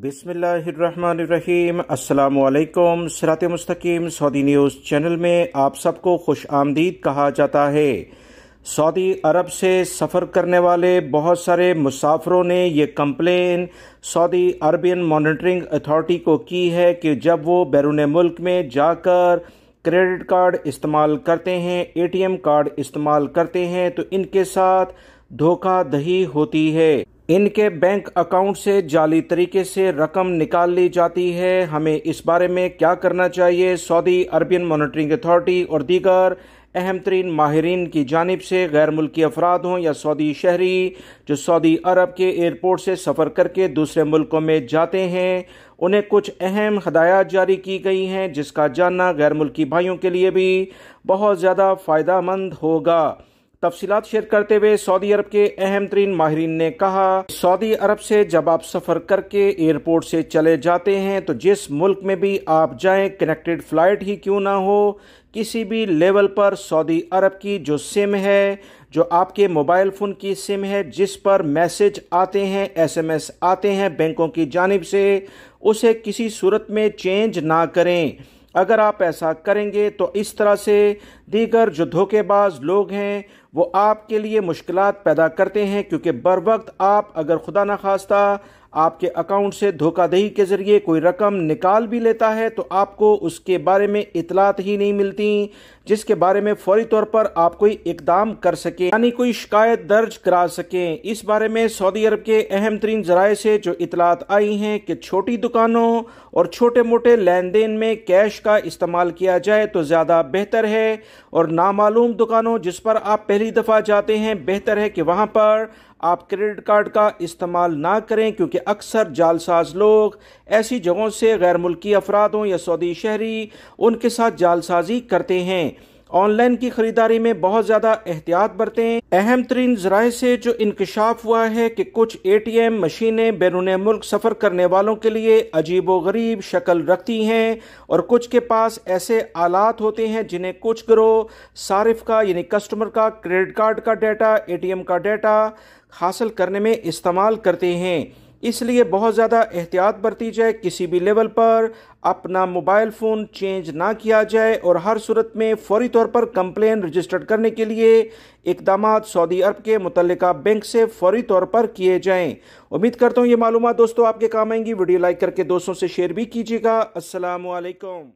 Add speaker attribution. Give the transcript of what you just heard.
Speaker 1: बिसमीम अल्लाम सरात मस्तकीम सऊदी न्यूज़ चैनल में आप सबको खुश आमदीद कहा जाता है सऊदी अरब से सफ़र करने वाले बहुत सारे मुसाफरों ने ये complain Saudi Arabian monitoring authority को की है कि जब वो बैरून मुल्क में जाकर क्रेडिट कार्ड इस्तेमाल करते हैं एटीएम कार्ड इस्तेमाल करते हैं तो इनके साथ धोखाधही होती है इनके बैंक अकाउंट से जाली तरीके से रकम निकाल ली जाती है हमें इस बारे में क्या करना चाहिए सऊदी अरबियन मॉनिटरिंग अथॉरिटी और दीगर अहम तरीन माहरीन की जानब से गैर मुल्की अफराद हों या सऊदी शहरी जो सऊदी अरब के एयरपोर्ट से सफ़र करके दूसरे मुल्कों में जाते हैं उन्हें कुछ अहम हदायत जारी की गई हैं जिसका जानना गैर मुल्की भाइयों के लिए भी बहुत ज़्यादा फ़ायदा मंद होगा तफसीत शेयर करते हुए सऊदी अरब के अहम तरीन माहरीन ने कहा सऊदी अरब से जब आप सफर करके एयरपोर्ट से चले जाते हैं तो जिस मुल्क में भी आप जाएं कनेक्टेड फ्लाइट ही क्यों ना हो किसी भी लेवल पर सऊदी अरब की जो सिम है जो आपके मोबाइल फ़ोन की सिम है जिस पर मैसेज आते हैं एसएमएस आते हैं बैंकों की जानब से उसे किसी सूरत में चेंज ना करें अगर आप ऐसा करेंगे तो इस तरह से दीगर जो धोखेबाज लोग हैं वो आपके लिए मुश्किल पैदा करते हैं क्योंकि बर वक्त आप अगर खुदा न खास्ता आपके अकाउंट से धोखाधही के ज़रिए कोई रकम निकाल भी लेता है तो आपको उसके बारे में इतलात ही नहीं मिलती जिसके बारे में फौरी तौर पर आप कोई इकदाम कर सकें यानी कोई शिकायत दर्ज करा सकें इस बारे में सऊदी अरब के अहम तरीन जराये से जो इतलात आई हैं कि छोटी दुकानों और छोटे मोटे लेन देन में कैश का इस्तेमाल किया जाए तो ज़्यादा बेहतर है और नामालूम दुकानों जिस पर आप पहले पहली दफ़ा जाते हैं बेहतर है कि वहाँ पर आप क्रेडिट कार्ड का इस्तेमाल ना करें क्योंकि अक्सर जालसाज लोग ऐसी जगहों से गैर मुल्की अफरादों या सऊदी शहरी उनके साथ जालसाजी करते हैं ऑनलाइन की खरीदारी में बहुत ज़्यादा एहतियात बरतें अहम तरीन जराए से जो इंकशाफ हुआ है कि कुछ ए टी एम मशीनें बैरून मुल्क सफ़र करने वालों के लिए अजीब व गरीब शक्ल रखती हैं और कुछ के पास ऐसे आलात होते हैं जिन्हें कुछ ग्रोह सारिफ का यानी कस्टमर का क्रेडिट कार्ड का डाटा ए टी एम का डाटा हासिल करने में इस्तेमाल करते हैं इसलिए बहुत ज़्यादा एहतियात बरती जाए किसी भी लेवल पर अपना मोबाइल फ़ोन चेंज ना किया जाए और हर सूरत में फौरी तौर पर कंप्लेन रजिस्टर्ड करने के लिए इकदाम सऊदी अरब के मुतल बैंक से फौरी तौर पर किए जाएँ उम्मीद करता हूँ ये मालूम दोस्तों आपके काम आएंगी वीडियो लाइक करके दोस्तों से शेयर भी कीजिएगा असलकम